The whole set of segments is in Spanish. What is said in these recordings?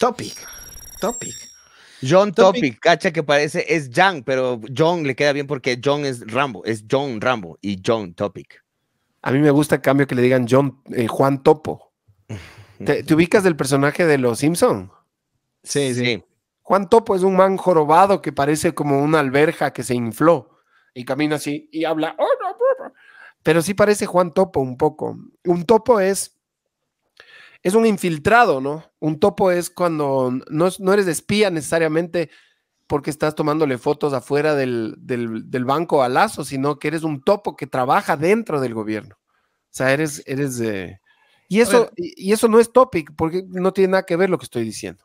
Topic. Topic. John Topic. cacha que parece, es Jan, pero John le queda bien porque John es Rambo, es John Rambo y John Topic. A mí me gusta, el cambio, que le digan John, eh, Juan Topo. ¿Te, ubicas del personaje de Los Simpson? Sí, sí, sí. Juan Topo es un man jorobado que parece como una alberja que se infló y camina así y habla. Oh, pero sí parece Juan Topo un poco. Un topo es es un infiltrado, ¿no? Un topo es cuando no, no eres espía necesariamente porque estás tomándole fotos afuera del, banco a Lazo, sino que eres un topo que trabaja dentro del gobierno. O sea, eres... eres de y, eso, y eso no es topic, porque no tiene nada que ver lo que estoy diciendo.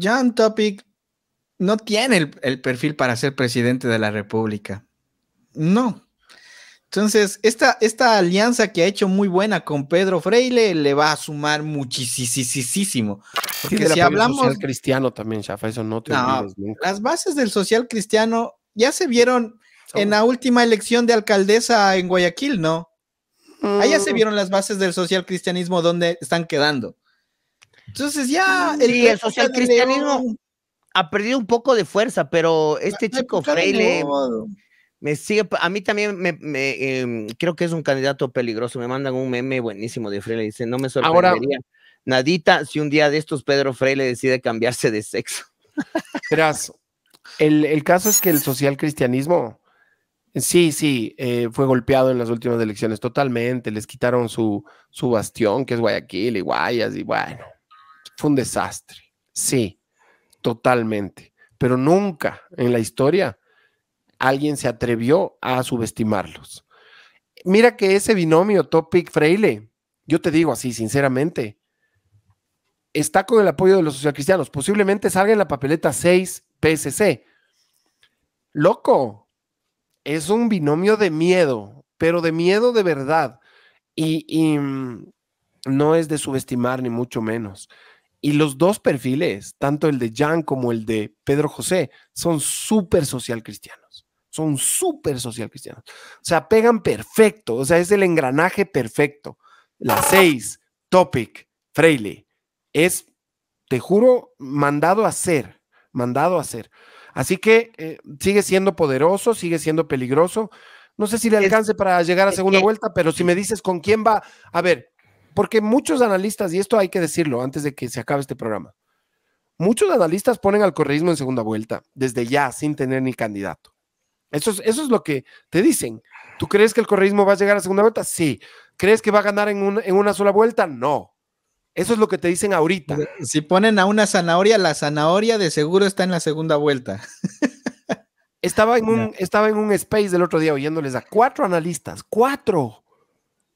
John Topic no tiene el, el perfil para ser presidente de la República. No, entonces, esta, esta alianza que ha hecho muy buena con Pedro Freile le va a sumar muchísimo. Porque si hablamos. Social cristiano también, Shafa, eso no te Las bases del social cristiano ya se vieron en la última elección de alcaldesa en Guayaquil, ¿no? Ahí ya se mm. vieron las bases del social cristianismo donde están quedando. Entonces, ya. El sí, el social cristianismo. ha perdido un poco de fuerza, pero este chico pues Freile me a mí también me, em, creo que es un candidato peligroso. Me mandan un meme buenísimo de Freire. Dice, no me sorprendería Ahora, nadita si un día de estos Pedro Freire decide cambiarse de sexo. Verás, el, caso es que el social cristianismo, sí, sí, eh, fue golpeado en las últimas elecciones totalmente. Les quitaron su, su bastión, que es Guayaquil y Guayas, y bueno, fue un desastre. Sí, totalmente. Pero nunca en la historia alguien se atrevió a subestimarlos. Mira que ese binomio Topic Freile, yo te digo así sinceramente, está con el apoyo de los socialcristianos. Posiblemente salga en la papeleta 6 PSC. Loco, es un binomio de miedo, pero de miedo de verdad. Y, y mm, no es de subestimar ni mucho menos. Y los dos perfiles, tanto el de Jan como el de Pedro José, son súper social cristianos. Son súper social cristianos. O sea, pegan perfecto. O sea, es el engranaje perfecto. La 6, Topic, Freile. Es, te juro, mandado a ser. Mandado a hacer. Así que eh, sigue siendo poderoso, sigue siendo peligroso. No sé si le alcance para llegar a segunda vuelta, pero si me dices con quién va, a ver, porque muchos analistas, y esto hay que decirlo antes de que se acabe este programa, muchos analistas ponen al correísmo en segunda vuelta, desde ya, sin tener ni candidato. Eso es, eso lo que te dicen. ¿Tú crees que el correísmo va a llegar a segunda vuelta? Sí. ¿Crees que va a ganar en, una sola vuelta? No. Eso es lo que te dicen ahorita. Si ponen a una zanahoria, la zanahoria de seguro está en la segunda vuelta. Estaba en, un, estaba en un space del otro día oyéndoles a cuatro analistas, cuatro,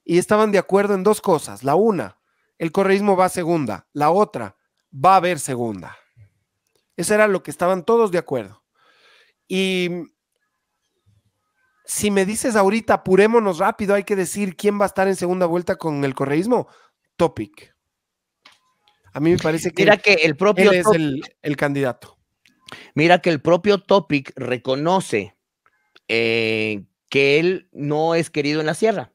y estaban de acuerdo en dos cosas. La una, el correísmo va a segunda. La otra, va a haber segunda. Eso era lo que estaban todos de acuerdo. Y si me dices ahorita, apurémonos rápido, hay que decir quién va a estar en segunda vuelta con el correísmo, Topic. A mí me parece que, Mira que el propio es el, candidato. Mira que el propio Topic reconoce eh, que él no es querido en la sierra.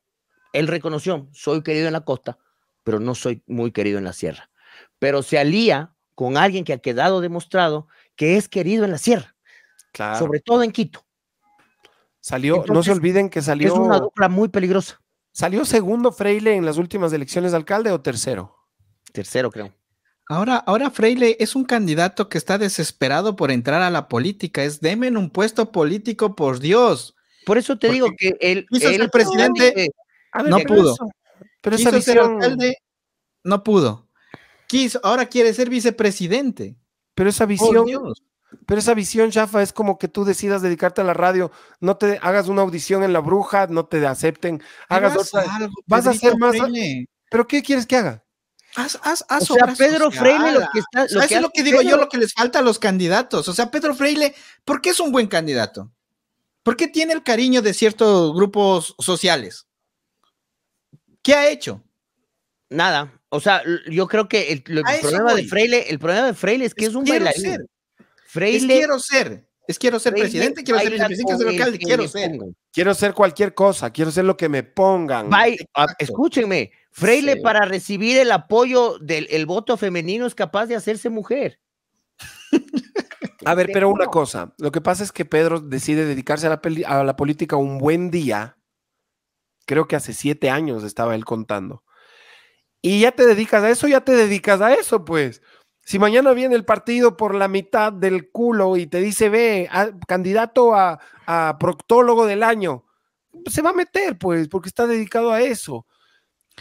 Él reconoció, soy querido en la costa, pero no soy muy querido en la sierra. Pero se alía con alguien que ha quedado demostrado que es querido en la sierra, sobre todo en Quito. Salió, no se olviden que salió. Es una dupla muy peligrosa. ¿Salió segundo Freile en las últimas elecciones de alcalde o tercero? Tercero, creo. Ahora, ahora Freile es un candidato que está desesperado por entrar a la política. Es deme un puesto político, por Dios. Por eso te digo que él. el presidente. no pudo. pero visión... alcalde. No pudo. Quiso, ahora quiere ser vicepresidente. Pero esa visión. Pero esa visión, chafa es como que tú decidas dedicarte a la radio, no te hagas una audición en La Bruja, no te acepten, hagas otra. Algo, vas a hacer más. ¿Pero qué quieres que haga? Haz, haz, o sea, Pedro freile. lo que está. es lo que digo yo, lo que les falta a los candidatos. O sea, Pedro Freile, ¿por qué es un buen candidato? ¿Por qué tiene el cariño de ciertos grupos sociales? ¿Qué ha hecho? Nada. O sea, yo creo que el, problema de Freile, el problema de es que es, un bailarín. Es quiero ser. Es quiero ser presidente, quiero ser el quiero ser alcalde, quiero ser. Quiero ser cualquier cosa, quiero ser lo que me pongan. Ah, escúchenme, Freile para recibir el apoyo del voto femenino es capaz de hacerse mujer. A ver, pero una cosa, lo que pasa es que Pedro decide dedicarse a la política un buen día, creo que hace siete años estaba él contando, y ya te dedicas a eso, ya te dedicas a eso, pues. Si mañana viene el partido por la mitad del culo y te dice, ve, candidato a, proctólogo del año, pues, se va a meter, pues, porque está dedicado a eso.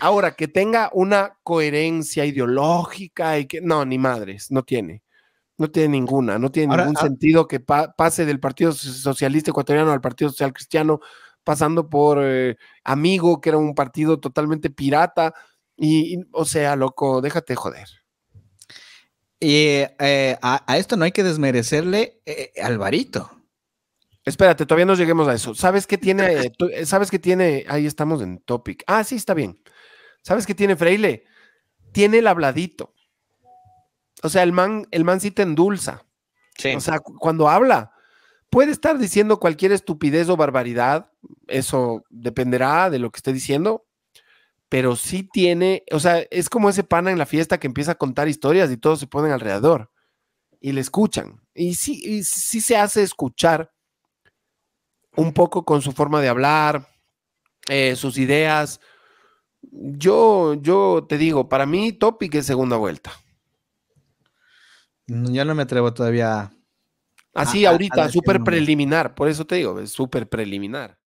Ahora, que tenga una coherencia ideológica y que. No, ni madres, no tiene. No tiene ninguna, no tiene ningún ah sentido que pase del Partido Socialista Ecuatoriano al Partido Social Cristiano, pasando por eh, Amigo, que era un partido totalmente pirata. Y, y, o sea, loco, déjate joder. Y eh, a, esto no hay que desmerecerle eh, eh, Alvarito. Espérate, todavía no lleguemos a eso. ¿Sabes qué tiene? ¿Sabes qué tiene? Ahí estamos en topic. Ah, sí, está bien. ¿Sabes qué tiene Freile? Tiene el habladito. O sea, el man, el man sí te endulza. Sí. O sea, cuando habla, puede estar diciendo cualquier estupidez o barbaridad. Eso dependerá de lo que esté diciendo pero sí tiene, o sea, es como ese pana en la fiesta que empieza a contar historias y todos se ponen alrededor y le escuchan. Y sí, y se hace escuchar un poco con su forma de hablar, eh, sus ideas. Yo, yo te digo, para mí Topic es segunda vuelta. Mm, ya no me atrevo todavía. Así ahorita, súper preliminar, por eso te digo, es súper preliminar.